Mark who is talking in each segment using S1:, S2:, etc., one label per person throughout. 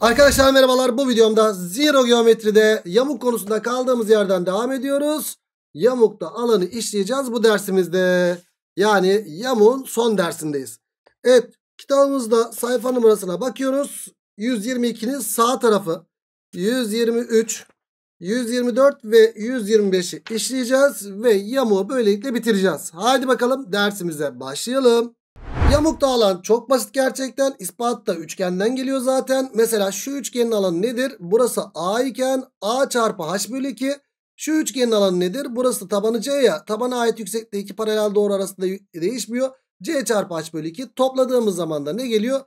S1: Arkadaşlar merhabalar bu videomda zero geometride yamuk konusunda kaldığımız yerden devam ediyoruz. Yamukta alanı işleyeceğiz bu dersimizde. Yani yamuğun son dersindeyiz. Evet kitabımızda sayfa numarasına bakıyoruz. 122'nin sağ tarafı 123, 124 ve 125'i işleyeceğiz ve yamuğu böylelikle bitireceğiz. Haydi bakalım dersimize başlayalım. Yamuk da alan çok basit gerçekten. İspat da üçgenden geliyor zaten. Mesela şu üçgenin alanı nedir? Burası A iken A çarpı H bölü 2. Şu üçgenin alanı nedir? Burası tabanı C ya. Tabana ait yüksekliği iki paralel doğru arasında değişmiyor. C çarpı H bölü 2. Topladığımız zaman da ne geliyor?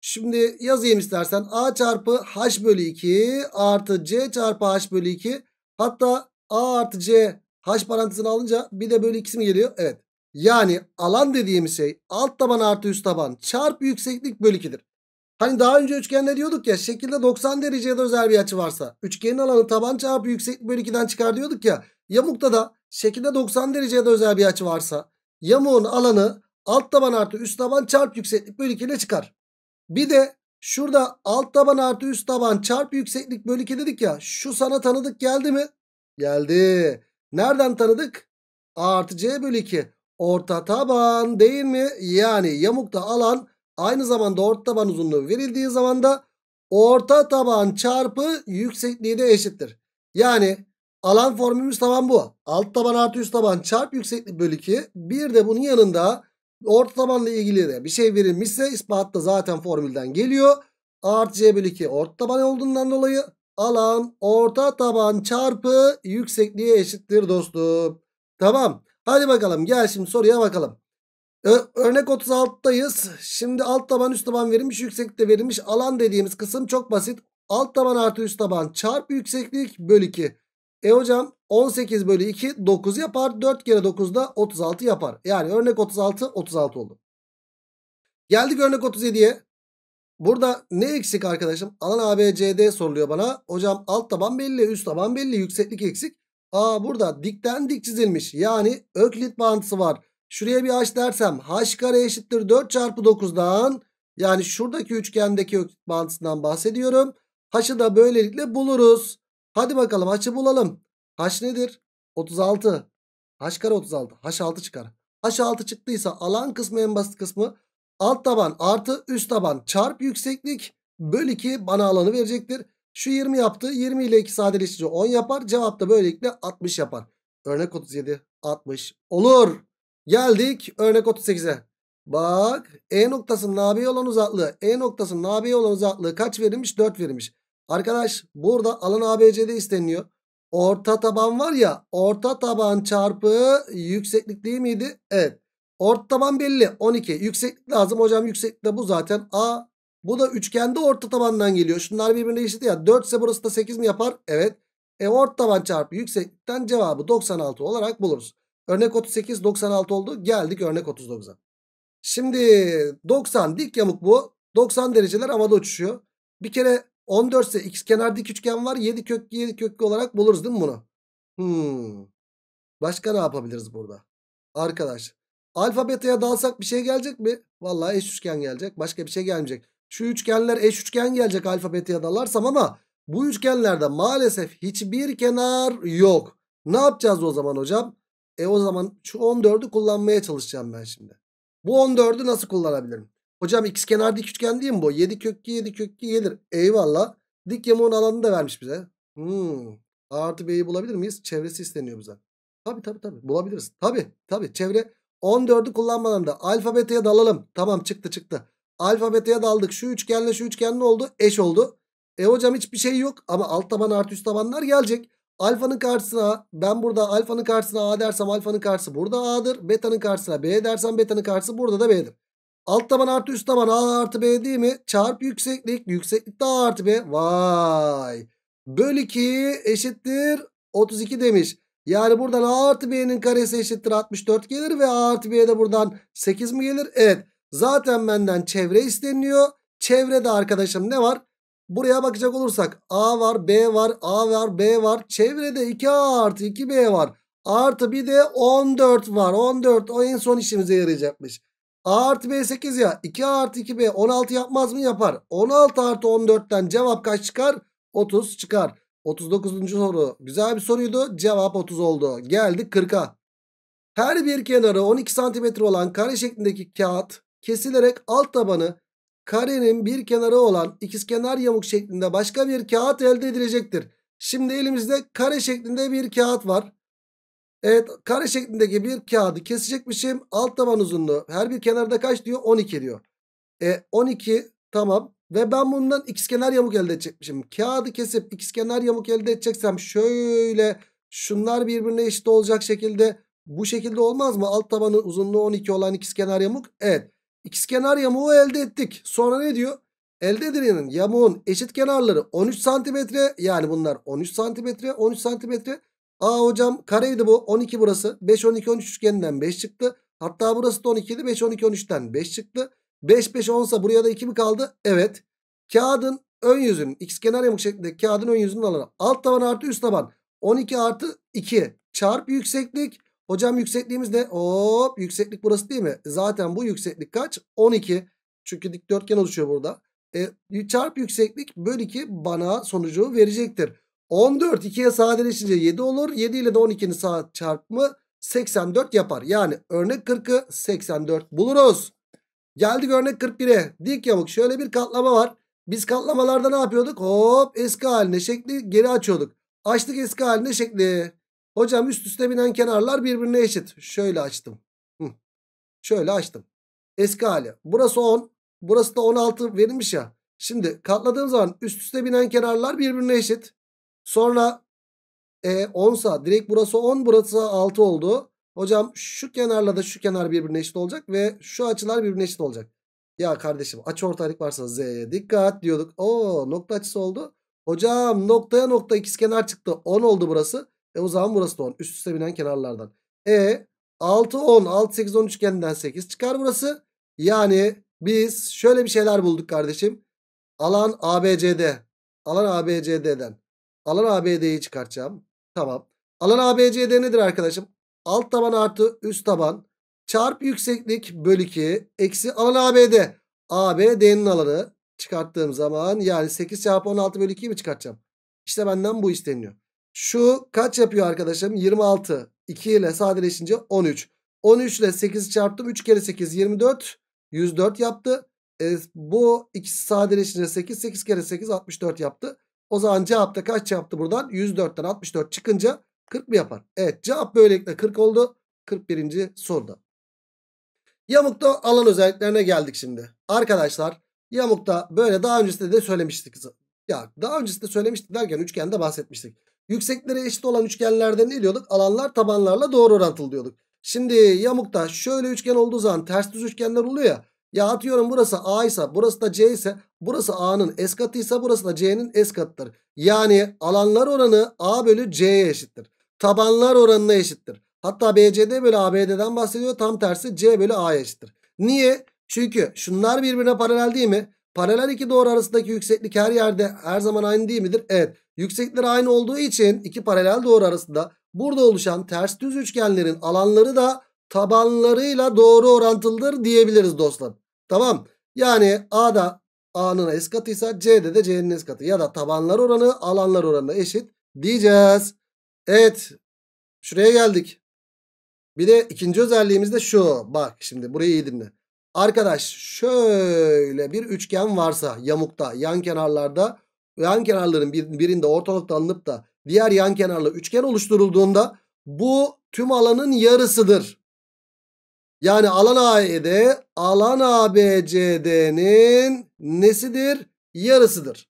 S1: Şimdi yazayım istersen. A çarpı H bölü 2 artı C çarpı H bölü 2. Hatta A artı C H parantezini alınca bir de bölü ikisi mi geliyor? Evet. Yani alan dediğimiz şey alt taban artı üst taban çarpı yükseklik bölü 2'dir. Hani daha önce üçgende diyorduk ya şekilde 90 dereceye özel bir açı varsa üçgenin alanı taban çarpı yükseklik bölü 2'den çıkar diyorduk ya. Yamukta da şekilde 90 dereceye özel bir açı varsa yamuğun alanı alt taban artı üst taban çarpı yükseklik bölü 2 ile çıkar. Bir de şurada alt taban artı üst taban çarpı yükseklik bölü 2 dedik ya şu sana tanıdık geldi mi? Geldi. Nereden tanıdık? A artı C bölü 2 orta taban değil mi? Yani yamukta alan aynı zamanda orta taban uzunluğu verildiği zaman da orta taban çarpı yüksekliği de eşittir. Yani alan formülümüz tamam bu. Alt taban artı üst taban çarp yükseklik bölü 2. Bir de bunun yanında orta tabanla ilgili de bir şey verilmişse ispat da zaten formülden geliyor. Artı c bölü 2 orta taban olduğundan dolayı alan orta taban çarpı yüksekliğe eşittir dostum. Tamam. Hadi bakalım gel şimdi soruya bakalım. Örnek 36'dayız. Şimdi alt taban üst taban verilmiş yükseklikte verilmiş alan dediğimiz kısım çok basit. Alt taban artı üst taban çarpı yükseklik bölü 2. E hocam 18 bölü 2 9 yapar. 4 kere 9 da 36 yapar. Yani örnek 36 36 oldu. Geldik örnek 37'ye. Burada ne eksik arkadaşım? Alan ABCD soruluyor bana. Hocam alt taban belli üst taban belli yükseklik eksik. A burada dikten dik çizilmiş. Yani öklit bağıntısı var. Şuraya bir h dersem h kare eşittir 4 çarpı 9'dan yani şuradaki üçgendeki öklit bağıntısından bahsediyorum. H'ı da böylelikle buluruz. Hadi bakalım h'ı bulalım. H nedir? 36. H kare 36. H6 çıkar. H6 çıktıysa alan kısmı en basit kısmı alt taban artı üst taban çarp yükseklik böl 2 bana alanı verecektir. Şu 20 yaptı. 20 ile 2 sadeleşince 10 yapar. Cevap da böylelikle 60 yapar. Örnek 37. 60. Olur. Geldik örnek 38'e. Bak E noktasının AB olan uzaklığı. E noktasının AB olan uzaklığı kaç verilmiş? 4 verilmiş. Arkadaş burada alan ABC'de isteniyor. Orta taban var ya. Orta taban çarpı yükseklik değil miydi? Evet. Orta taban belli 12. Yükseklik lazım. Hocam yükseklik de bu zaten A bu da üçgende orta tabandan geliyor. Şunlar birbirine eşit ya. 4 ise burası da 8 mi yapar? Evet. E orta taban çarpı yükseklikten cevabı 96 olarak buluruz. Örnek 38 96 oldu. Geldik örnek 39'a. Şimdi 90 dik yamuk bu. 90 dereceler havada uçuşuyor. Bir kere 14 ise x kenar dik üçgen var. 7 kök 7 köklü olarak buluruz değil mi bunu? Hmm. Başka ne yapabiliriz burada? Arkadaş. Alfa beta'ya dalsak bir şey gelecek mi? Vallahi eş üçgen gelecek. Başka bir şey gelmeyecek. Şu üçgenler eş üçgen gelecek alfa beta'ya dalarsam ama bu üçgenlerde maalesef hiçbir kenar yok. Ne yapacağız o zaman hocam? E o zaman şu 14'ü kullanmaya çalışacağım ben şimdi. Bu 14'ü nasıl kullanabilirim? Hocam x kenar dik üçgen değil mi bu? 7 kök 7 kök gelir. Eyvallah. Dik yamuğun alanını da vermiş bize. Hmm. A artı B'yi bulabilir miyiz? Çevresi isteniyor bize. Tabi tabi tabi bulabiliriz. Tabi tabi çevre 14'ü kullanmadan da alfabeteye dalalım. Tamam çıktı çıktı. Alfa beta'ya daldık. Şu üçgenle şu üçgen ne oldu? Eş oldu. E hocam hiçbir şey yok ama alt taban artı üst tabanlar gelecek. Alfanın karşısına ben burada alfanın karşısına A dersem alfanın karşısı burada A'dır. Beta'nın karşısına B dersem beta'nın karşısı burada da B'dir. Alt taban artı üst taban A artı B değil mi? Çarp yükseklik. Yükseklik de A artı B. Vay. Böl 2 eşittir 32 demiş. Yani buradan A artı B'nin karesi eşittir 64 gelir ve A artı B'ye de buradan 8 mi gelir? Evet. Zaten benden çevre isteniyor. Çevrede arkadaşım ne var? Buraya bakacak olursak A var, B var, A var, B var. Çevrede 2A artı 2B var. Artı bir de 14 var. 14 o en son işimize yarayacakmış. A artı B 8 ya. 2 artı 2B 16 yapmaz mı? Yapar. 16 artı 14'ten cevap kaç çıkar? 30 çıkar. 39. soru. Güzel bir soruydu. Cevap 30 oldu. Geldik 40'a. Her bir kenarı 12 cm olan kare şeklindeki kağıt kesilerek alt tabanı karenin bir kenarı olan ikizkenar yamuk şeklinde başka bir kağıt elde edilecektir. Şimdi elimizde kare şeklinde bir kağıt var. Evet kare şeklindeki bir kağıdı kesecekmişim. Alt taban uzunluğu her bir kenarda kaç diyor? 12 diyor. E 12 tamam. Ve ben bundan ikizkenar yamuk elde edecekmişim. Kağıdı kesip ikizkenar yamuk elde edeceksem şöyle şunlar birbirine eşit olacak şekilde bu şekilde olmaz mı? Alt tabanın uzunluğu 12 olan ikizkenar yamuk. Evet kenar yamuğu elde ettik. Sonra ne diyor? Elde edilenin yamuğun eşit kenarları 13 santimetre. Yani bunlar 13 santimetre. 13 santimetre. Aa hocam kareydi bu. 12 burası. 5, 12, 13 üçgeninden 5 çıktı. Hatta burası da 12 idi. 5, 12, 13'ten 5 çıktı. 5, 5, 10 ise buraya da 2 mi kaldı? Evet. Kağıdın ön yüzünün x kenar yamuk şeklinde kağıdın ön yüzünün alanı. Alt taban artı üst taban. 12 artı 2 çarp yükseklik Hocam yüksekliğimiz ne? Hop yükseklik burası değil mi? Zaten bu yükseklik kaç? 12. Çünkü dikdörtgen oluşuyor burada. E, çarp yükseklik böl 2 bana sonucu verecektir. 14 2'ye sadeleşince 7 olur. 7 ile de 12'nin saat çarpımı 84 yapar. Yani örnek 40'ı 84 buluruz. Geldik örnek 41'e. Dik yamuk şöyle bir katlama var. Biz katlamalarda ne yapıyorduk? Hop eski haline şekli geri açıyorduk. Açtık eski haline şekli. Hocam üst üste binen kenarlar birbirine eşit. Şöyle açtım. Hı. Şöyle açtım. Eski hali. Burası 10. Burası da 16 verilmiş ya. Şimdi katladığım zaman üst üste binen kenarlar birbirine eşit. Sonra e, 10 sa direkt burası 10 burası 6 oldu. Hocam şu kenarla da şu kenar birbirine eşit olacak ve şu açılar birbirine eşit olacak. Ya kardeşim aç ortaylık varsa Z'ye dikkat diyorduk. Oo nokta açısı oldu. Hocam noktaya nokta ikiz kenar çıktı. 10 oldu burası. E o zaman burası da 10. Üst üste binen kenarlardan. E 6 10 6 8 10 üçgeninden 8 çıkar burası. Yani biz şöyle bir şeyler bulduk kardeşim. Alan ABCD. Alan ABCD'den. Alan ABD'yi çıkartacağım. Tamam. Alan ABCD nedir arkadaşım? Alt taban artı üst taban çarp yükseklik bölü 2 eksi alan ABD. ABD'nin alanı çıkarttığım zaman yani 8 çarpı 16 bölü 2'yi mi çıkartacağım? İşte benden bu isteniyor. Şu kaç yapıyor arkadaşım? 26. 2 ile sadeleşince 13. 13 ile 8 çarptım. 3 kere 8 24. 104 yaptı. E, bu ikisi sadeleşince 8. 8 kere 8 64 yaptı. O zaman cevapta kaç yaptı buradan? 104'ten 64 çıkınca 40 mı yapar? Evet cevap böylelikle 40 oldu. 41. soruda. Yamukta alan özelliklerine geldik şimdi. Arkadaşlar yamukta böyle daha öncesinde de söylemiştik. Ya daha öncesinde söylemiştik derken üçgende bahsetmiştik. Yükseklere eşit olan üçgenlerde ne diyorduk? Alanlar tabanlarla doğru orantılı diyorduk. Şimdi yamukta şöyle üçgen olduğu zaman ters düz üçgenler oluyor ya. Ya atıyorum burası A ise burası da C ise burası A'nın S katıysa burası da C'nin S katıdır. Yani alanlar oranı A bölü C'ye eşittir. Tabanlar oranına eşittir. Hatta BCD bölü ABD'den bahsediyor. Tam tersi C bölü A'ya eşittir. Niye? Çünkü şunlar birbirine paralel değil mi? Paralel iki doğru arasındaki yükseklik her yerde her zaman aynı değil midir? Evet. Yüksekler aynı olduğu için iki paralel doğru arasında burada oluşan ters düz üçgenlerin alanları da tabanlarıyla doğru orantılıdır diyebiliriz dostlar. Tamam. Yani A'da A'nın S katıysa C'de de C'nin S katı. Ya da tabanlar oranı alanlar oranı eşit diyeceğiz. Evet. Şuraya geldik. Bir de ikinci özelliğimiz de şu. Bak şimdi burayı iyi dinle. Arkadaş şöyle bir üçgen varsa yamukta yan kenarlarda yan kenarların bir, birinde ortalıkta alınıp da diğer yan kenarla üçgen oluşturulduğunda bu tüm alanın yarısıdır. Yani alan AED alan ABCD'nin nesidir? Yarısıdır.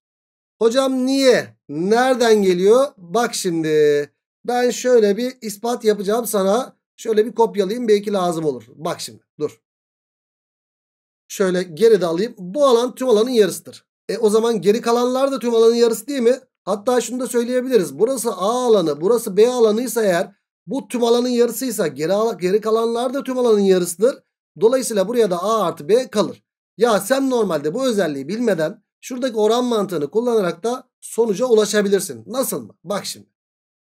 S1: Hocam niye? Nereden geliyor? Bak şimdi ben şöyle bir ispat yapacağım sana. Şöyle bir kopyalayayım belki lazım olur. Bak şimdi dur. Şöyle geri de alayım. Bu alan tüm alanın yarısıdır. E o zaman geri kalanlar da tüm alanın yarısı değil mi? Hatta şunu da söyleyebiliriz. Burası A alanı, burası B alanıysa eğer bu tüm alanın yarısıysa geri, geri kalanlar da tüm alanın yarısıdır. Dolayısıyla buraya da A artı B kalır. Ya sen normalde bu özelliği bilmeden şuradaki oran mantığını kullanarak da sonuca ulaşabilirsin. Nasıl mı? Bak şimdi.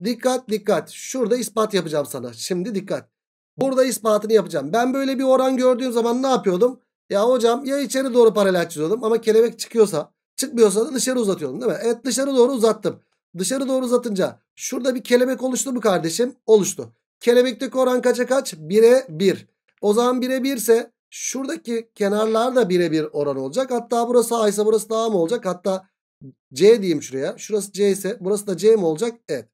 S1: Dikkat dikkat. Şurada ispat yapacağım sana. Şimdi dikkat. Burada ispatını yapacağım. Ben böyle bir oran gördüğüm zaman ne yapıyordum? Ya hocam ya içeri doğru paralel çiziyordum ama kelebek çıkıyorsa Çıkmıyorsa da dışarı uzatıyordum değil mi? Evet dışarı doğru uzattım. Dışarı doğru uzatınca şurada bir kelebek oluştu mu kardeşim? Oluştu. Kelebekteki oran kaça kaç? 1'e 1. O zaman 1'e 1 ise şuradaki kenarlar da 1'e 1 oran olacak. Hatta burası A ise burası da A mı olacak? Hatta C diyeyim şuraya. Şurası C ise burası da C mi olacak? Evet.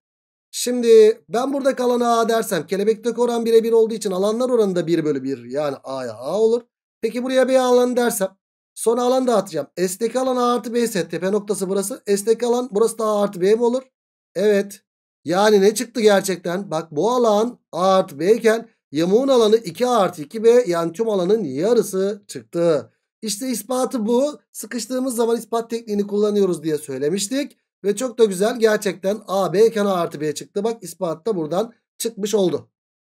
S1: Şimdi ben burada kalan A dersem kelebekteki oran 1'e 1 olduğu için alanlar oranı da 1 bölü 1. Yani A'ya A olur. Peki buraya B alanı dersem Son alan dağıtacağım. S'deki alan A artı B ise tepe noktası burası. S'deki alan burası da A artı B mi olur? Evet. Yani ne çıktı gerçekten? Bak bu alan A artı B iken yamuğun alanı 2 artı 2B yani tüm alanın yarısı çıktı. İşte ispatı bu. Sıkıştığımız zaman ispat tekniğini kullanıyoruz diye söylemiştik. Ve çok da güzel gerçekten A, B iken A artı B çıktı. Bak ispat da buradan çıkmış oldu.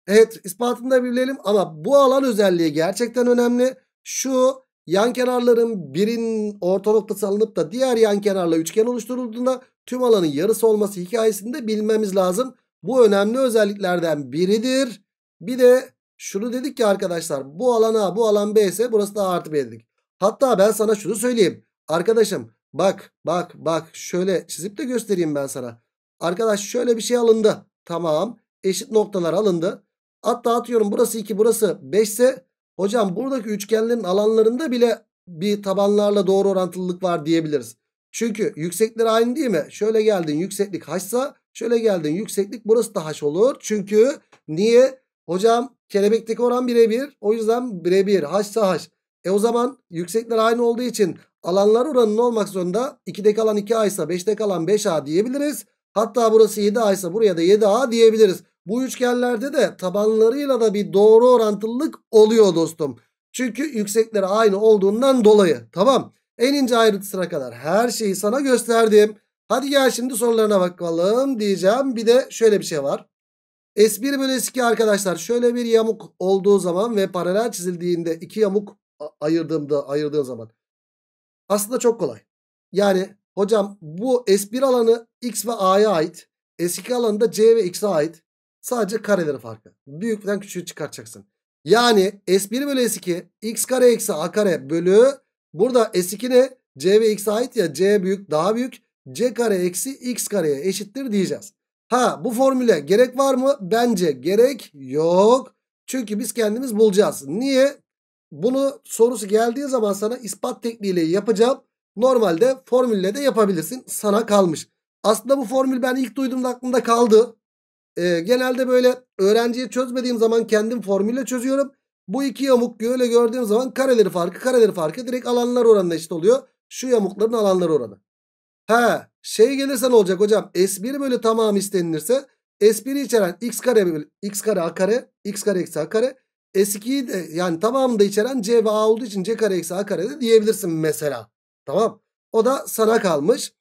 S1: Evet ispatını da bilelim ama bu alan özelliği gerçekten önemli. Şu yan kenarların birinin orta noktası alınıp da diğer yan kenarla üçgen oluşturulduğunda tüm alanın yarısı olması hikayesini de bilmemiz lazım. Bu önemli özelliklerden biridir. Bir de şunu dedik ki arkadaşlar bu alan A bu alan B ise burası da A artı B dedik. Hatta ben sana şunu söyleyeyim. Arkadaşım bak bak bak şöyle çizip de göstereyim ben sana. Arkadaş şöyle bir şey alındı. Tamam eşit noktalar alındı. Hatta atıyorum burası 2 burası 5 ise Hocam buradaki üçgenlerin alanlarında bile bir tabanlarla doğru orantılılık var diyebiliriz. Çünkü yüksekler aynı değil mi? Şöyle geldin yükseklik haşsa, şöyle geldin yükseklik burası da haş olur. Çünkü niye? Hocam kelebekteki oran birebir. O yüzden birebir haşsa haş. E o zaman yüksekler aynı olduğu için alanlar oranının olmak zorunda 2'de kalan 2A ise 5'te kalan 5A diyebiliriz. Hatta burası 7A ise buraya da 7A diyebiliriz. Bu üçgenlerde de tabanlarıyla da bir doğru orantılılık oluyor dostum. Çünkü yüksekleri aynı olduğundan dolayı. Tamam. En ince ayrıntısına kadar her şeyi sana gösterdim. Hadi gel şimdi sorularına bakalım diyeceğim. Bir de şöyle bir şey var. S1 bölü S2 arkadaşlar şöyle bir yamuk olduğu zaman ve paralel çizildiğinde iki yamuk ayırdığımda ayırdığım zaman. Aslında çok kolay. Yani hocam bu S1 alanı X ve A'ya ait. S2 alanı da C ve X'e ait. Sadece kareleri farkı. Büyükten küçüğü çıkartacaksın. Yani S1 bölü S2 x kare eksi a kare bölü burada S2 ne? C ve x'e ait ya C büyük daha büyük C kare eksi x kareye eşittir diyeceğiz. Ha bu formüle gerek var mı? Bence gerek yok. Çünkü biz kendimiz bulacağız. Niye? Bunu sorusu geldiği zaman sana ispat tekniğiyle yapacağım. Normalde formülle de yapabilirsin. Sana kalmış. Aslında bu formül ben ilk duyduğumda aklımda kaldı e, genelde böyle öğrenciye çözmediğim zaman kendim formülle çözüyorum. Bu iki yamuk öyle gördüğüm zaman kareleri farkı kareleri farkı direkt alanlar oranına eşit oluyor. Şu yamukların alanları oranı. Ha şey gelirse ne olacak hocam? S1 böyle tamam istenilirse S1'i içeren x kare bölü x kare a kare x kare eksi a kare S2'yi de yani tamamını da içeren c ve a olduğu için c kare eksi a kare de diyebilirsin mesela. Tamam. O da sana kalmış.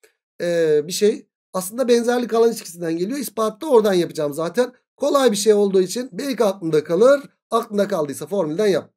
S1: Ee, bir şey aslında benzerlik alan ilişkisinden geliyor. İspatı da oradan yapacağım zaten. Kolay bir şey olduğu için belki aklında kalır. Aklında kaldıysa formülden yap.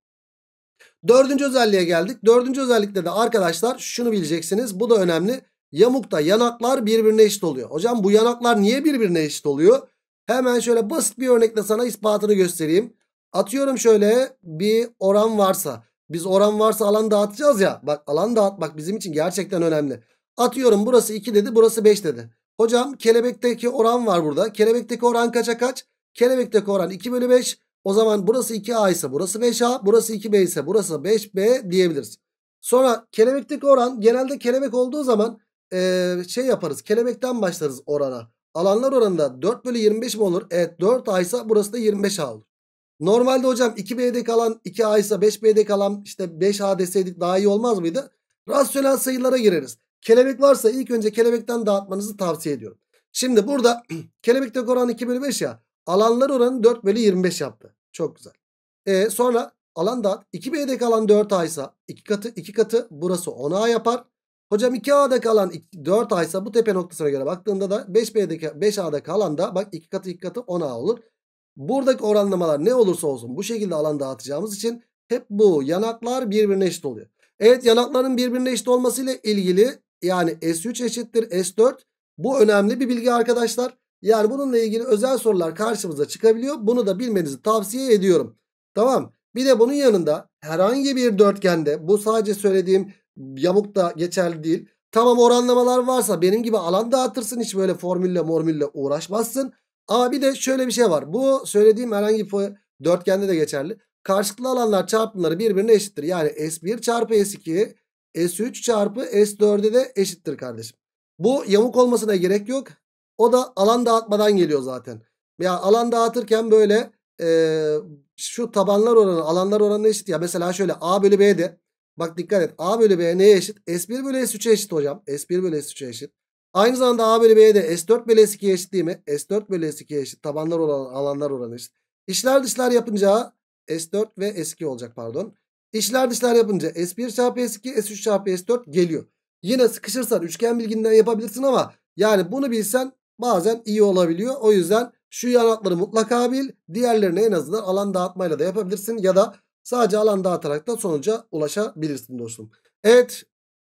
S1: Dördüncü özelliğe geldik. Dördüncü özellikle de arkadaşlar şunu bileceksiniz. Bu da önemli. Yamukta yanaklar birbirine eşit oluyor. Hocam bu yanaklar niye birbirine eşit oluyor? Hemen şöyle basit bir örnekle sana ispatını göstereyim. Atıyorum şöyle bir oran varsa. Biz oran varsa alan dağıtacağız ya. Bak alan dağıtmak bizim için gerçekten önemli. Atıyorum burası 2 dedi burası 5 dedi. Hocam kelebekteki oran var burada. Kelebekteki oran kaça kaç? Kelebekteki oran 2 bölü 5. O zaman burası 2A ise burası 5A. Burası 2B ise burası 5B diyebiliriz. Sonra kelebekteki oran genelde kelebek olduğu zaman ee, şey yaparız. Kelebekten başlarız orana. Alanlar oranında 4 bölü 25 mi olur? Evet 4A ise burası da 25A olur. Normalde hocam 2B'de kalan 2A ise 5B'de kalan işte 5A deseydik daha iyi olmaz mıydı? Rasyonel sayılara gireriz. Kelebek varsa ilk önce kelebekten dağıtmanızı tavsiye ediyorum. Şimdi burada kelebekte oran 2 bölü 5 ya. Alanlar oranı 4 bölü 25 yaptı. Çok güzel. E, sonra alan dağıt. 2B'deki kalan 4A ise 2 katı 2 katı burası 10A yapar. Hocam 2A'da kalan 4 A ise bu tepe noktasına göre baktığında da 5B'deki 5A'da kalan da bak 2 katı 2 katı 10A olur. Buradaki oranlamalar ne olursa olsun bu şekilde alan dağıtacağımız için hep bu yanaklar birbirine eşit oluyor. Evet yanakların birbirine eşit olmasıyla ilgili yani S3 eşittir S4. Bu önemli bir bilgi arkadaşlar. Yani bununla ilgili özel sorular karşımıza çıkabiliyor. Bunu da bilmenizi tavsiye ediyorum. Tamam. Bir de bunun yanında herhangi bir dörtgende bu sadece söylediğim yamuk da geçerli değil. Tamam oranlamalar varsa benim gibi alan dağıtırsın. Hiç böyle formülle mormülle uğraşmazsın. Ama bir de şöyle bir şey var. Bu söylediğim herhangi bir dörtgende de geçerli. Karşılıklı alanlar çarpımları birbirine eşittir. Yani S1 çarpı S2 S3 çarpı S4'e de eşittir kardeşim. Bu yamuk olmasına gerek yok. O da alan dağıtmadan geliyor zaten. Ya alan dağıtırken böyle e, şu tabanlar oranı alanlar oranı eşit. Ya mesela şöyle A bölü B de bak dikkat et A bölü B neye eşit? S1 bölü S3'e eşit hocam. S1 bölü S3'e eşit. Aynı zamanda A bölü B'ye de S4 bölü S2'ye eşit değil mi? S4 bölü S2'ye eşit. Tabanlar olan alanlar oranı eşit. İşler dışlar yapınca S4 ve S2 olacak pardon. İşler dışlar yapınca S1 çarpı S2 S3 çarpı S4 geliyor. Yine sıkışırsan üçgen bilginden yapabilirsin ama yani bunu bilsen bazen iyi olabiliyor. O yüzden şu yanakları mutlaka bil. Diğerlerini en azından alan dağıtmayla da yapabilirsin ya da sadece alan dağıtarak da sonuca ulaşabilirsin dostum. Evet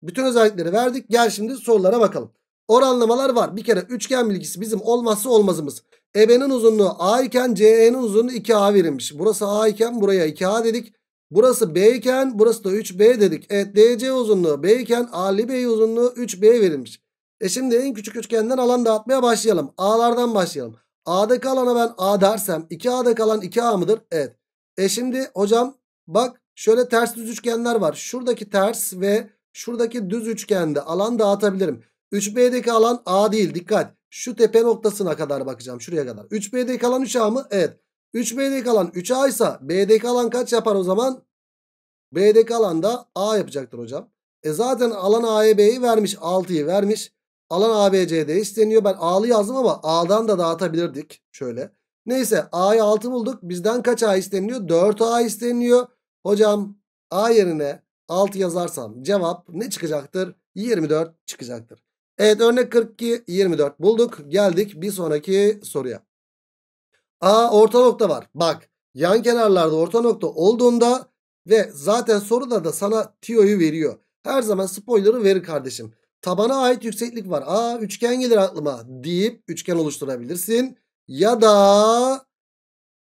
S1: bütün özellikleri verdik. Gel şimdi sorulara bakalım. Oranlamalar var. Bir kere üçgen bilgisi bizim olmazsa olmazımız. EB'nin uzunluğu A iken CE'nin uzunluğu 2A verilmiş. Burası A iken buraya 2A dedik. Burası B iken burası da 3B dedik. Evet DC uzunluğu B iken Ali B uzunluğu 3B verilmiş. E şimdi en küçük üçgenden alan dağıtmaya başlayalım. A'lardan başlayalım. A'daki alana ben A dersem 2A'daki alan 2A mıdır? Evet. E şimdi hocam bak şöyle ters düz üçgenler var. Şuradaki ters ve şuradaki düz üçgende alan dağıtabilirim. 3B'deki alan A değil dikkat. Şu tepe noktasına kadar bakacağım şuraya kadar. 3B'deki alan 3A mı? Evet. 3B'de kalan 3A ise B'de kalan kaç yapar o zaman? B'de kalan da A yapacaktır hocam. E zaten alan A'ya B'yi vermiş 6'yı vermiş. Alan ABC'de isteniyor. Ben A'lı yazdım ama A'dan da dağıtabilirdik. Şöyle. Neyse A'yı 6 bulduk. Bizden kaç A isteniyor? 4 A isteniyor. Hocam A yerine 6 yazarsam cevap ne çıkacaktır? 24 çıkacaktır. Evet örnek 42 24 bulduk. Geldik bir sonraki soruya. A orta nokta var. Bak yan kenarlarda orta nokta olduğunda ve zaten soruda da sana tiyoyu veriyor. Her zaman spoiler'ı verir kardeşim. Tabana ait yükseklik var. A üçgen gelir aklıma deyip üçgen oluşturabilirsin. Ya da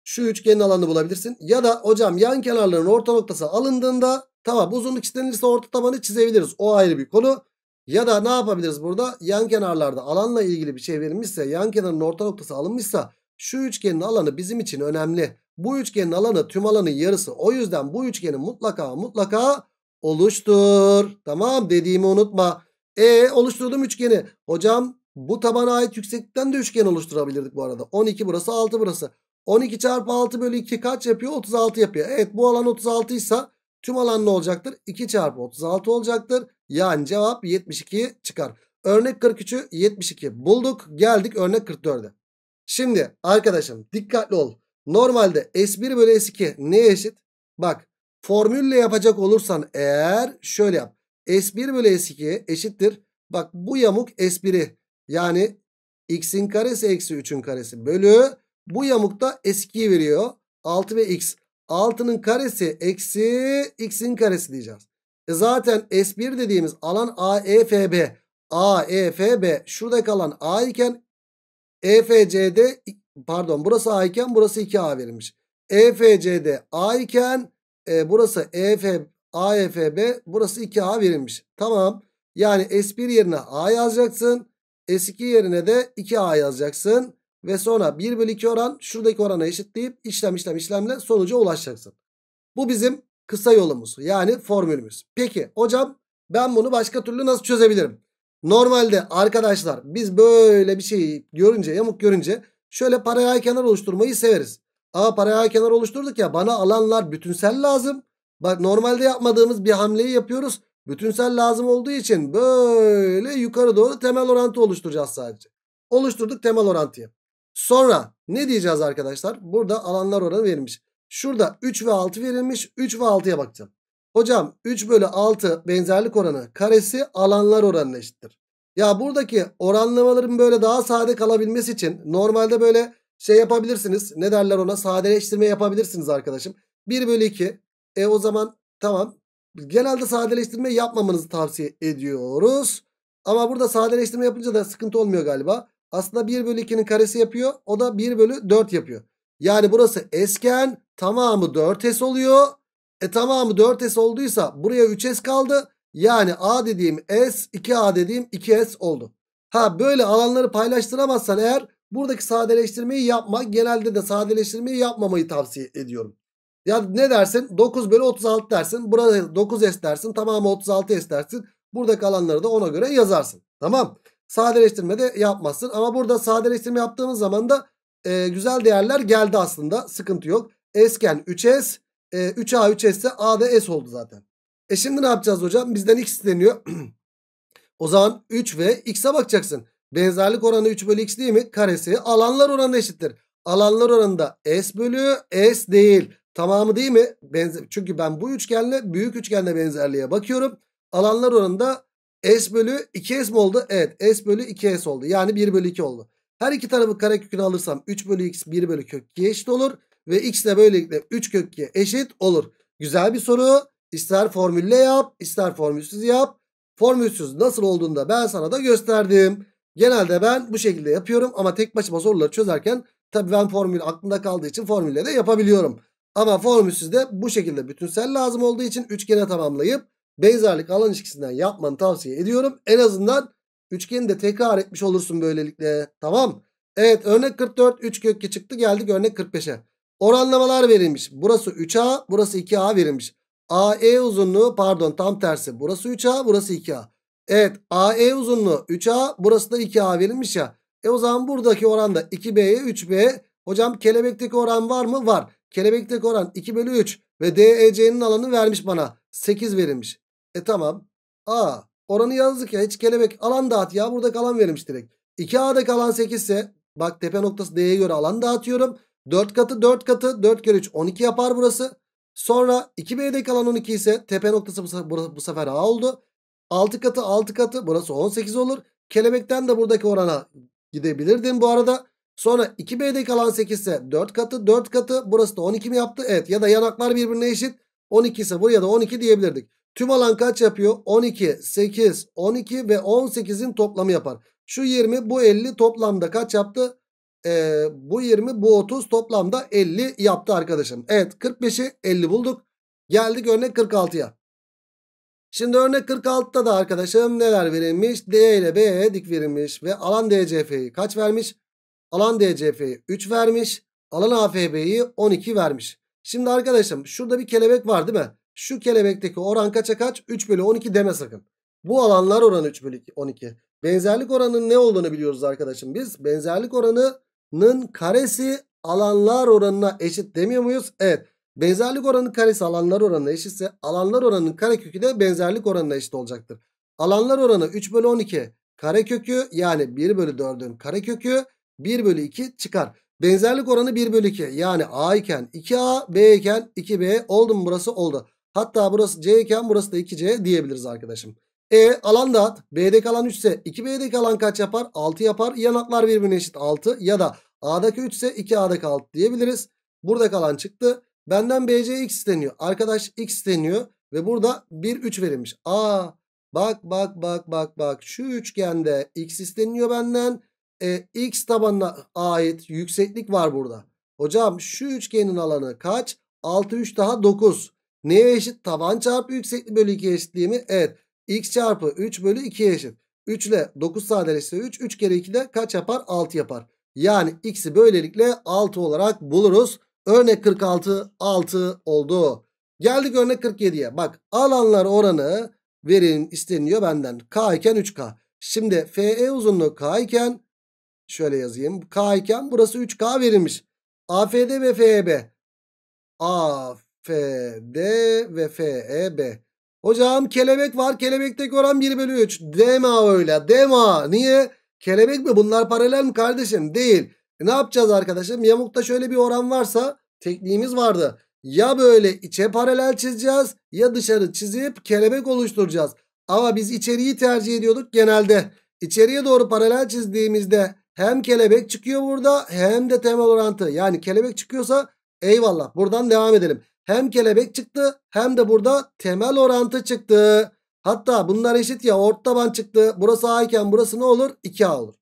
S1: şu üçgenin alanını bulabilirsin. Ya da hocam yan kenarların orta noktası alındığında tamam uzunluk istenirse orta tabanı çizebiliriz. O ayrı bir konu. Ya da ne yapabiliriz burada? Yan kenarlarda alanla ilgili bir şey verilmişse yan kenarın orta noktası alınmışsa şu üçgenin alanı bizim için önemli. Bu üçgenin alanı tüm alanın yarısı. O yüzden bu üçgenin mutlaka mutlaka oluştur. Tamam dediğimi unutma. E oluşturdum üçgeni. Hocam bu tabana ait yükseklikten de üçgen oluşturabilirdik bu arada. 12 burası 6 burası. 12 çarpı 6 bölü 2 kaç yapıyor? 36 yapıyor. Evet bu alan 36 ise tüm alan ne olacaktır? 2 çarpı 36 olacaktır. Yani cevap 72 çıkar. Örnek 43'ü 72 bulduk. Geldik örnek 44'e. Şimdi arkadaşım dikkatli ol. Normalde S1 bölü S2 ne eşit? Bak formülle yapacak olursan eğer şöyle yap. S1 bölü S2 eşittir. Bak bu yamuk S1'i yani x'in karesi eksi 3'ün karesi bölü bu yamukta S2'yi veriyor. 6 ve x. 6'nın karesi eksi x'in karesi diyeceğiz. E zaten S1 dediğimiz alan AEFB. AEFB şurada kalan A iken EFC'de pardon burası A iken burası 2A verilmiş. EFC'de A iken e, burası EF AFB burası 2A verilmiş. Tamam. Yani S1 yerine A yazacaksın. S2 yerine de 2A yazacaksın. Ve sonra 1 bölü 2 oran şuradaki orana eşitleyip işlem işlem işlemle sonuca ulaşacaksın. Bu bizim kısa yolumuz. Yani formülümüz. Peki hocam ben bunu başka türlü nasıl çözebilirim? Normalde arkadaşlar biz böyle bir şeyi görünce yamuk görünce şöyle paraya kenar oluşturmayı severiz. Aa paraya kenar oluşturduk ya bana alanlar bütünsel lazım. Bak normalde yapmadığımız bir hamleyi yapıyoruz. Bütünsel lazım olduğu için böyle yukarı doğru temel orantı oluşturacağız sadece. Oluşturduk temel orantıyı. Sonra ne diyeceğiz arkadaşlar? Burada alanlar oranı verilmiş. Şurada 3 ve 6 verilmiş. 3 ve 6'ya bakacağım. Hocam 3 bölü 6 benzerlik oranı karesi alanlar oranına eşittir. Ya buradaki oranlamaların böyle daha sade kalabilmesi için normalde böyle şey yapabilirsiniz. Ne derler ona sadeleştirme yapabilirsiniz arkadaşım. 1 bölü 2 e o zaman tamam genelde sadeleştirme yapmamanızı tavsiye ediyoruz. Ama burada sadeleştirme yapınca da sıkıntı olmuyor galiba. Aslında 1 bölü 2'nin karesi yapıyor. O da 1 bölü 4 yapıyor. Yani burası esken tamamı 4s oluyor. E tamamı 4S olduysa buraya 3S kaldı. Yani A dediğim S 2A dediğim 2S oldu. Ha böyle alanları paylaştıramazsan eğer buradaki sadeleştirmeyi yapma. Genelde de sadeleştirmeyi yapmamayı tavsiye ediyorum. Ya ne dersin? 9 bölü 36 dersin. Burada 9S dersin. Tamamı 36S dersin. Buradaki alanları da ona göre yazarsın. Tamam. Sadeleştirme de yapmazsın. Ama burada sadeleştirme yaptığımız zaman da e, güzel değerler geldi aslında. Sıkıntı yok. Esken 3S e, 3A 3S ise A ve S oldu zaten. E şimdi ne yapacağız hocam? Bizden x isteniyor. o zaman 3 ve x'e bakacaksın. Benzerlik oranı 3 bölü x değil mi? Karesi alanlar oranı eşittir. Alanlar oranında S bölü S değil. Tamamı değil mi? Benze Çünkü ben bu üçgenle büyük üçgenle benzerliğe bakıyorum. Alanlar oranında S bölü 2S mi oldu? Evet S bölü 2S oldu. Yani 1 bölü 2 oldu. Her iki tarafı kare karekökünü alırsam 3 bölü x 1 bölü kök 2 eşit olur. Ve x de böylelikle 3 kök 2'ye eşit olur. Güzel bir soru. İster formülle yap ister formülsüz yap. Formülsüz nasıl olduğunda ben sana da gösterdim. Genelde ben bu şekilde yapıyorum ama tek başıma soruları çözerken tabii ben formül aklımda kaldığı için formülle de yapabiliyorum. Ama formülsüz de bu şekilde bütünsel lazım olduğu için üçgene tamamlayıp benzerlik alan ilişkisinden yapmanı tavsiye ediyorum. En azından üçgeni de tekrar etmiş olursun böylelikle. Tamam. Evet örnek 44 3 kök kökü çıktı geldik örnek 45'e. Oranlamalar verilmiş. Burası 3A, burası 2A verilmiş. AE uzunluğu pardon tam tersi. Burası 3A, burası 2A. Evet AE uzunluğu 3A, burası da 2A verilmiş ya. E o zaman buradaki oran da 2B'ye 3B. Hocam kelebekteki oran var mı? Var. Kelebekteki oran 2 bölü 3 ve DEC'nin alanı vermiş bana. 8 verilmiş. E tamam. A oranı yazdık ya hiç kelebek alan dağıt ya. Buradaki alan verilmiş direkt. 2 ada kalan 8 ise bak tepe noktası D'ye göre alan dağıtıyorum. 4 katı 4 katı 4 kere 3 12 yapar burası. Sonra 2B'de kalan 12 ise tepe noktası bu, sefer A oldu. 6 katı 6 katı burası 18 olur. Kelebekten de buradaki orana gidebilirdim bu arada. Sonra 2B'de kalan 8 ise 4 katı 4 katı burası da 12 mi yaptı? Evet ya da yanaklar birbirine eşit 12 ise buraya da 12 diyebilirdik. Tüm alan kaç yapıyor? 12, 8, 12 ve 18'in toplamı yapar. Şu 20 bu 50 toplamda kaç yaptı? e, bu 20 bu 30 toplamda 50 yaptı arkadaşım. Evet 45'i 50 bulduk. Geldik örnek 46'ya. Şimdi örnek 46'ta da arkadaşım neler verilmiş? D ile B'ye dik verilmiş ve alan DCF'yi kaç vermiş? Alan DCF'yi 3 vermiş. Alan AFB'yi 12 vermiş. Şimdi arkadaşım şurada bir kelebek var değil mi? Şu kelebekteki oran kaça kaç? 3 bölü 12 deme sakın. Bu alanlar oranı 3 bölü 12. Benzerlik oranının ne olduğunu biliyoruz arkadaşım biz. Benzerlik oranı nın karesi alanlar oranına eşit demiyor muyuz? Evet. Benzerlik oranı karesi alanlar oranına eşitse alanlar oranının karekökü de benzerlik oranına eşit olacaktır. Alanlar oranı 3 bölü 12 karekökü yani 1 bölü 4'ün karekökü 1 bölü 2 çıkar. Benzerlik oranı 1 bölü 2 yani A iken 2A B iken 2B oldu mu burası oldu. Hatta burası C iken burası da 2C diyebiliriz arkadaşım. E alan da at. B'deki alan 3 ise 2B'deki alan kaç yapar? 6 yapar. Yanaklar birbirine eşit 6 ya da A'daki 3 ise 2A'daki 6 diyebiliriz. Burada kalan çıktı. Benden BC x isteniyor. Arkadaş x isteniyor ve burada 1 3 verilmiş. Aa bak bak bak bak bak şu üçgende x isteniyor benden. E, x tabanına ait yükseklik var burada. Hocam şu üçgenin alanı kaç? 6 3 daha 9. Neye eşit? Taban çarpı yükseklik bölü 2 eşitliği mi? Evet x çarpı 3 bölü 2'ye eşit. 3 ile 9 sadeleşse 3. 3 kere 2 de kaç yapar? 6 yapar. Yani x'i böylelikle 6 olarak buluruz. Örnek 46 6 oldu. Geldik örnek 47'ye. Bak alanlar oranı verin isteniyor benden. K iken 3K. Şimdi FE uzunluğu K iken şöyle yazayım. K iken burası 3K verilmiş. AFD ve FEB. AFD ve FEB. Hocam kelebek var. kelebekteki oran 1 bölü 3. Deme öyle. Deme. Niye? Kelebek mi? Bunlar paralel mi kardeşim? Değil. E ne yapacağız arkadaşım? Yamukta şöyle bir oran varsa tekniğimiz vardı. Ya böyle içe paralel çizeceğiz ya dışarı çizip kelebek oluşturacağız. Ama biz içeriği tercih ediyorduk genelde. İçeriye doğru paralel çizdiğimizde hem kelebek çıkıyor burada hem de temel orantı. Yani kelebek çıkıyorsa eyvallah buradan devam edelim. Hem kelebek çıktı hem de burada temel orantı çıktı. Hatta bunlar eşit ya ort taban çıktı. Burası A iken burası ne olur? 2A olur.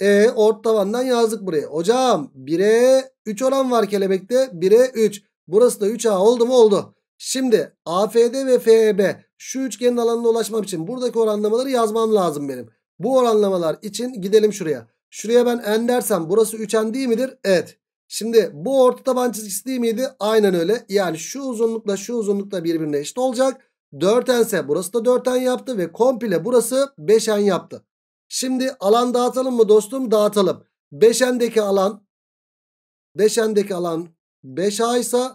S1: E ort tabandan yazdık buraya. Hocam 1'e 3 oran var kelebekte. 1'e 3. Burası da 3A oldu mu? Oldu. Şimdi AFD ve FEB şu üçgenin alanına ulaşmam için buradaki oranlamaları yazmam lazım benim. Bu oranlamalar için gidelim şuraya. Şuraya ben n dersem burası 3n değil midir? Evet. Şimdi bu orta taban çizgisi değil miydi? Aynen öyle. Yani şu uzunlukla şu uzunlukla birbirine eşit olacak. 4n ise burası da 4n yaptı ve komple burası 5n yaptı. Şimdi alan dağıtalım mı dostum? Dağıtalım. 5n'deki alan 5n'deki alan 5a ise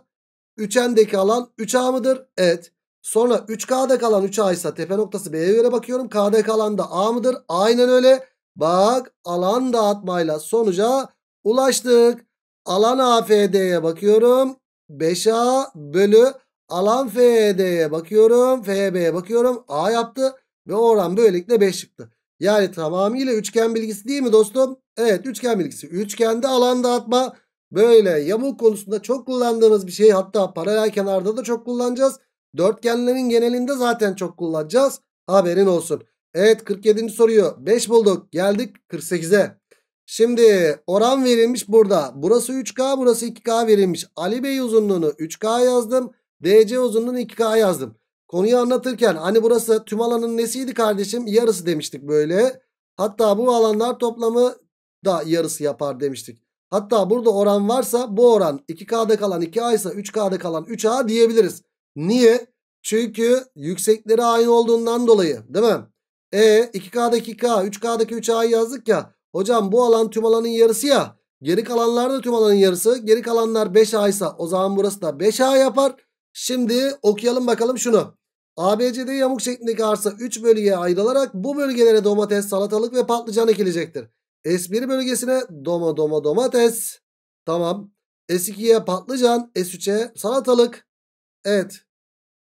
S1: 3n'deki alan 3a mıdır? Evet. Sonra 3k'da kalan 3a ise tepe noktası B'ye göre bakıyorum. K'da kalan da a mıdır? Aynen öyle. Bak alan dağıtmayla sonuca ulaştık alan AFD'ye bakıyorum. 5A bölü alan FED'ye bakıyorum. FB'ye bakıyorum. A yaptı ve oran böylelikle 5 çıktı. Yani tamamıyla üçgen bilgisi değil mi dostum? Evet üçgen bilgisi. Üçgende alan dağıtma böyle yamuk konusunda çok kullandığımız bir şey. Hatta paralel kenarda da çok kullanacağız. Dörtgenlerin genelinde zaten çok kullanacağız. Haberin olsun. Evet 47. soruyu 5 bulduk. Geldik 48'e. Şimdi oran verilmiş burada. Burası 3K burası 2K verilmiş. Ali Bey uzunluğunu 3K yazdım. DC uzunluğunu 2K yazdım. Konuyu anlatırken hani burası tüm alanın nesiydi kardeşim? Yarısı demiştik böyle. Hatta bu alanlar toplamı da yarısı yapar demiştik. Hatta burada oran varsa bu oran 2K'da kalan 2A ise 3K'da kalan 3A diyebiliriz. Niye? Çünkü yüksekleri aynı olduğundan dolayı değil mi? E 2K'daki K 3K'daki 3A'yı yazdık ya. Hocam bu alan tüm alanın yarısı ya. Geri kalanlar da tüm alanın yarısı. Geri kalanlar 5A ise o zaman burası da 5A yapar. Şimdi okuyalım bakalım şunu. ABCD yamuk şeklindeki arsa 3 bölgeye ayrılarak bu bölgelere domates, salatalık ve patlıcan ekilecektir. S1 bölgesine doma doma domates. Tamam. S2'ye patlıcan, S3'e salatalık. Evet.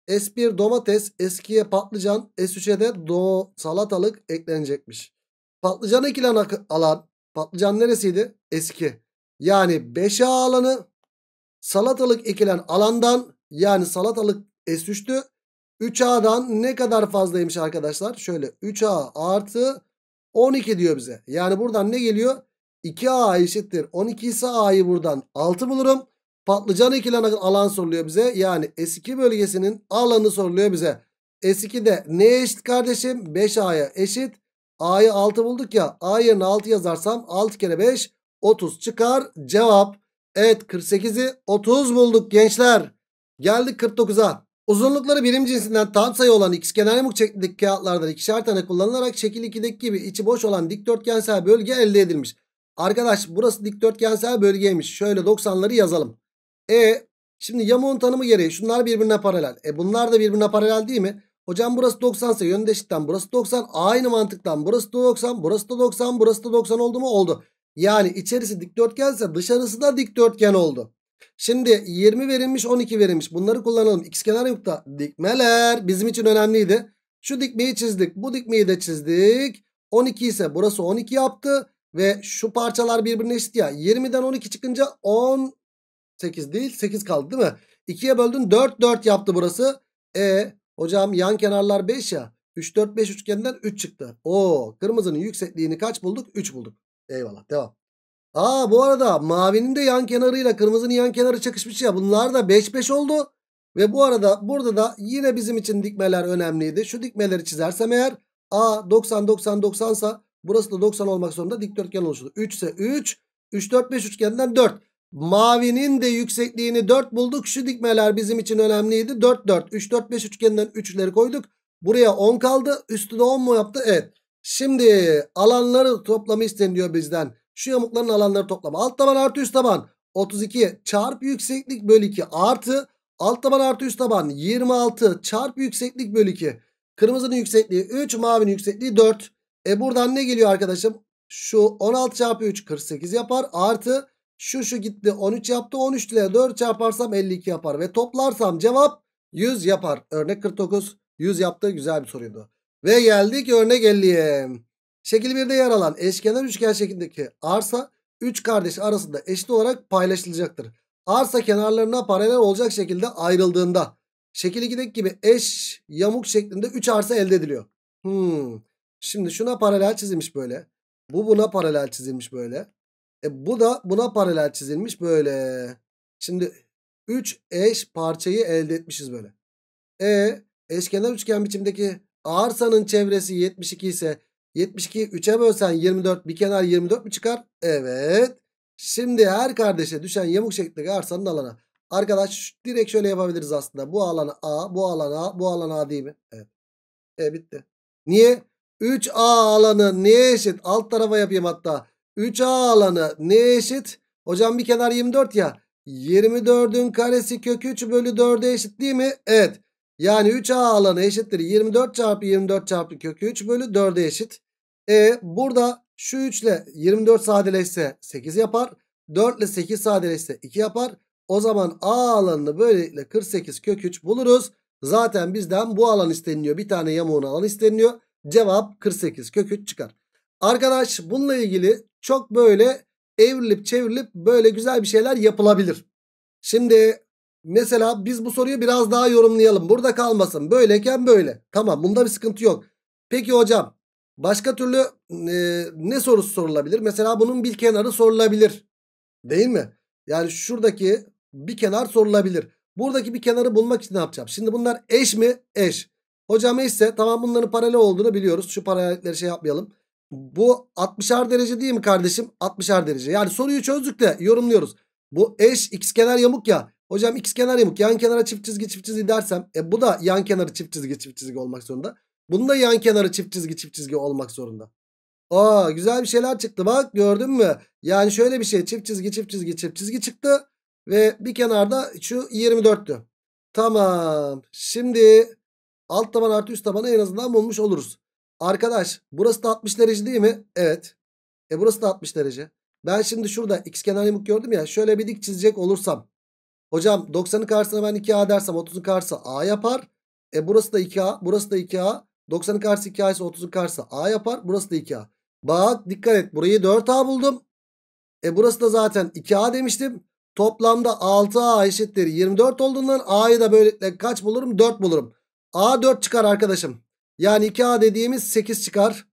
S1: S1 domates, S2'ye patlıcan, S3'e de do salatalık eklenecekmiş. Patlıcan ekilen alan. Patlıcan neresiydi? Eski. Yani 5A alanı salatalık ekilen alandan yani salatalık S3'tü. 3A'dan ne kadar fazlaymış arkadaşlar? Şöyle 3A artı 12 diyor bize. Yani buradan ne geliyor? 2A eşittir. 12 ise A'yı buradan 6 bulurum. Patlıcan ekilen alan soruluyor bize. Yani S2 bölgesinin alanı soruluyor bize. S2 de neye eşit kardeşim? 5A'ya eşit. A'yı 6 bulduk ya. A yerine 6 yazarsam 6 kere 5 30 çıkar. Cevap evet 48'i 30 bulduk gençler. Geldik 49'a. Uzunlukları birim cinsinden tam sayı olan x kenar yamuk şeklindeki kağıtlardan ikişer tane kullanılarak şekil 2'deki gibi içi boş olan dikdörtgensel bölge elde edilmiş. Arkadaş burası dikdörtgensel bölgeymiş. Şöyle 90'ları yazalım. E şimdi yamuğun tanımı gereği şunlar birbirine paralel. E bunlar da birbirine paralel değil mi? Hocam burası 90 ise yönü eşitten burası 90. Aynı mantıktan burası da 90, burası da 90, burası da 90 oldu mu? Oldu. Yani içerisi dikdörtgense dışarısı da dikdörtgen oldu. Şimdi 20 verilmiş 12 verilmiş bunları kullanalım. X İkizkenar yufta dikmeler bizim için önemliydi. Şu dikmeyi çizdik bu dikmeyi de çizdik. 12 ise burası 12 yaptı. Ve şu parçalar birbirine eşit ya. 20'den 12 çıkınca 18 değil 8 kaldı değil mi? 2'ye böldün 4 4 yaptı burası. E Hocam yan kenarlar 5 ya. 3 4 5 üçgenden 3 çıktı. Oo kırmızının yüksekliğini kaç bulduk? 3 bulduk. Eyvallah devam. Aa bu arada mavinin de yan kenarıyla kırmızının yan kenarı çakışmış ya. Bunlar da 5 5 oldu. Ve bu arada burada da yine bizim için dikmeler önemliydi. Şu dikmeleri çizersem eğer A 90 90 90 sa burası da 90 olmak zorunda dikdörtgen oluştu. 3 ise 3 3 4 5 üçgenden 4. Mavinin de yüksekliğini 4 bulduk. Şu dikmeler bizim için önemliydi. 4 4 3 4 5 üçgeninden 3'leri koyduk. Buraya 10 kaldı. Üstü de 10 mu yaptı? Evet. Şimdi alanları toplamı isteniyor bizden. Şu yamukların alanları toplamı. Alt taban artı üst taban. 32 çarp yükseklik bölü 2 artı alt taban artı üst taban 26 çarp yükseklik bölü 2. Kırmızının yüksekliği 3 mavinin yüksekliği 4. E buradan ne geliyor arkadaşım? Şu 16 çarpı 3 48 yapar artı şu şu gitti 13 yaptı 13 ile 4 çarparsam 52 yapar ve toplarsam cevap 100 yapar. Örnek 49 100 yaptı güzel bir soruydu. Ve geldik örnek 50'ye. Şekil 1'de yer alan eşkenar üçgen şeklindeki arsa 3 kardeş arasında eşit olarak paylaşılacaktır. Arsa kenarlarına paralel olacak şekilde ayrıldığında şekil 2'deki gibi eş yamuk şeklinde 3 arsa elde ediliyor. Hmm. Şimdi şuna paralel çizilmiş böyle. Bu buna paralel çizilmiş böyle. E, bu da buna paralel çizilmiş böyle. Şimdi 3 eş parçayı elde etmişiz böyle. E eşkenar üçgen biçimdeki arsanın çevresi 72 ise 72 3'e bölsen 24 bir kenar 24 mi çıkar? Evet. Şimdi her kardeşe düşen yamuk şeklindeki arsanın alanı. Arkadaş direkt şöyle yapabiliriz aslında. Bu alana A, bu alana A, bu alana A değil mi? Evet. E bitti. Niye? 3A alanı neye eşit? Alt tarafa yapayım hatta. 3A alanı ne eşit? Hocam bir kenar 24 ya. 24'ün karesi kök 3 bölü 4'e eşit değil mi? Evet. Yani 3A alanı eşittir. 24 çarpı 24 çarpı kök 3 bölü 4'e eşit. E burada şu 3 ile 24 sadeleşse 8 yapar. 4 ile 8 sadeleşse 2 yapar. O zaman A alanını böylelikle 48 kök 3 buluruz. Zaten bizden bu alan isteniliyor. Bir tane yamuğun alan isteniliyor. Cevap 48 kök 3 çıkar. Arkadaş bununla ilgili çok böyle evrilip çevrilip böyle güzel bir şeyler yapılabilir. Şimdi mesela biz bu soruyu biraz daha yorumlayalım. Burada kalmasın. Böyleyken böyle. Tamam bunda bir sıkıntı yok. Peki hocam başka türlü e, ne sorusu sorulabilir? Mesela bunun bir kenarı sorulabilir. Değil mi? Yani şuradaki bir kenar sorulabilir. Buradaki bir kenarı bulmak için ne yapacağım? Şimdi bunlar eş mi? Eş. Hocam eşse tamam bunların paralel olduğunu biliyoruz. Şu paralelleri şey yapmayalım. Bu 60'ar derece değil mi kardeşim? 60'ar derece. Yani soruyu çözdük de yorumluyoruz. Bu eş x kenar yamuk ya. Hocam x kenar yamuk yan kenara çift çizgi çift çizgi dersem e bu da yan kenarı çift çizgi çift çizgi olmak zorunda. Bunun da yan kenarı çift çizgi çift çizgi olmak zorunda. Aa güzel bir şeyler çıktı bak gördün mü? Yani şöyle bir şey çift çizgi çift çizgi çift çizgi çıktı. Ve bir kenarda şu 24'tü. Tamam. Şimdi alt taban artı üst tabanı en azından bulmuş oluruz. Arkadaş burası da 60 derece değil mi? Evet. E burası da 60 derece. Ben şimdi şurada x kenar yamuk gördüm ya. Şöyle bir dik çizecek olursam. Hocam 90'ın karşısına ben 2a dersem 30'un karşısı a yapar. E burası da 2a. Burası da 2a. 90'ın karşısı 2a ise 30'un karşısı a yapar. Burası da 2a. Bak dikkat et. Burayı 4a buldum. E burası da zaten 2a demiştim. Toplamda 6a eşittir 24 olduğundan a'yı da böylelikle kaç bulurum? 4 bulurum. a 4 çıkar arkadaşım. Yani 2A dediğimiz 8 çıkar.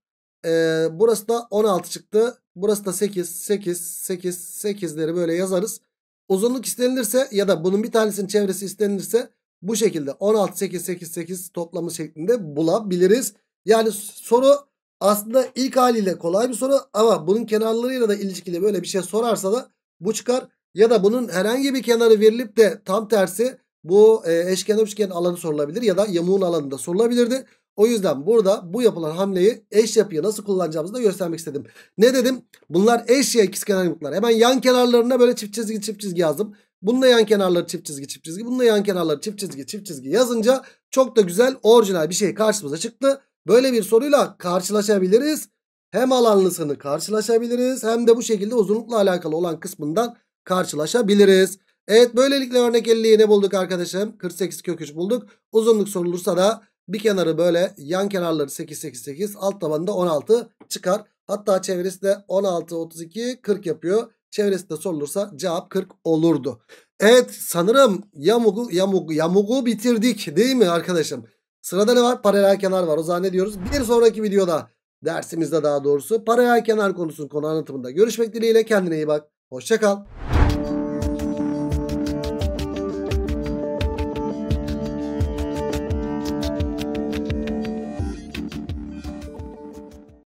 S1: Ee, burası da 16 çıktı. Burası da 8, 8, 8, 8'leri böyle yazarız. Uzunluk istenilirse ya da bunun bir tanesinin çevresi istenilirse bu şekilde 16, 8, 8, 8 toplamı şeklinde bulabiliriz. Yani soru aslında ilk haliyle kolay bir soru ama bunun kenarlarıyla da ilişkili böyle bir şey sorarsa da bu çıkar. Ya da bunun herhangi bir kenarı verilip de tam tersi bu e, eşkenar üçgen alanı sorulabilir ya da yamuğun da sorulabilirdi. O yüzden burada bu yapılan hamleyi eş yapıya nasıl kullanacağımızı da göstermek istedim. Ne dedim? Bunlar eş ya ikizkenar yumruklar. Hemen yan kenarlarına böyle çift çizgi çift çizgi yazdım. Bununla yan kenarları çift çizgi çift çizgi. Bununla yan kenarları çift çizgi çift çizgi yazınca çok da güzel orijinal bir şey karşımıza çıktı. Böyle bir soruyla karşılaşabiliriz. Hem alanlısını karşılaşabiliriz hem de bu şekilde uzunlukla alakalı olan kısmından karşılaşabiliriz. Evet böylelikle örnek 50'yi ne bulduk arkadaşım? 48 kök 3 bulduk. Uzunluk sorulursa da bir kenarı böyle yan kenarları 8 8 8 alt tabanında 16 çıkar. Hatta çevresi de 16 32 40 yapıyor. Çevresi de sorulursa cevap 40 olurdu. Evet sanırım yamugu, yamugu, yamugu bitirdik değil mi arkadaşım? Sırada ne var? Paralel kenar var. O zaman ne diyoruz? Bir sonraki videoda dersimizde daha doğrusu paralel kenar konusunun konu anlatımında görüşmek dileğiyle kendine iyi bak. Hoşçakal.